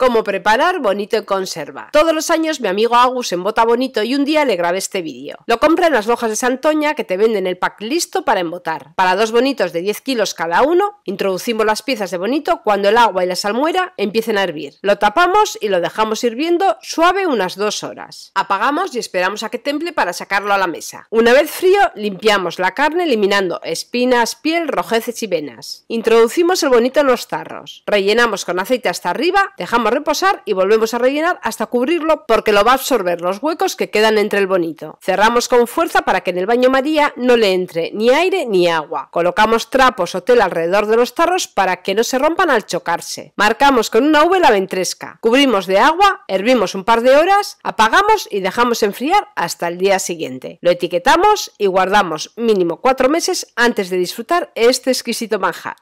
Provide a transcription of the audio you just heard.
Cómo preparar bonito en conserva. Todos los años mi amigo Agus embota bonito y un día le grabé este vídeo. Lo compra en las hojas de Santoña que te venden el pack listo para embotar. Para dos bonitos de 10 kilos cada uno, introducimos las piezas de bonito cuando el agua y la salmuera empiecen a hervir. Lo tapamos y lo dejamos hirviendo suave unas dos horas. Apagamos y esperamos a que temple para sacarlo a la mesa. Una vez frío, limpiamos la carne eliminando espinas, piel, rojeces y venas. Introducimos el bonito en los tarros. Rellenamos con aceite hasta arriba, dejamos reposar y volvemos a rellenar hasta cubrirlo porque lo va a absorber los huecos que quedan entre el bonito. Cerramos con fuerza para que en el baño María no le entre ni aire ni agua. Colocamos trapos o tela alrededor de los tarros para que no se rompan al chocarse. Marcamos con una V la ventresca. Cubrimos de agua, hervimos un par de horas, apagamos y dejamos enfriar hasta el día siguiente. Lo etiquetamos y guardamos mínimo cuatro meses antes de disfrutar este exquisito manja.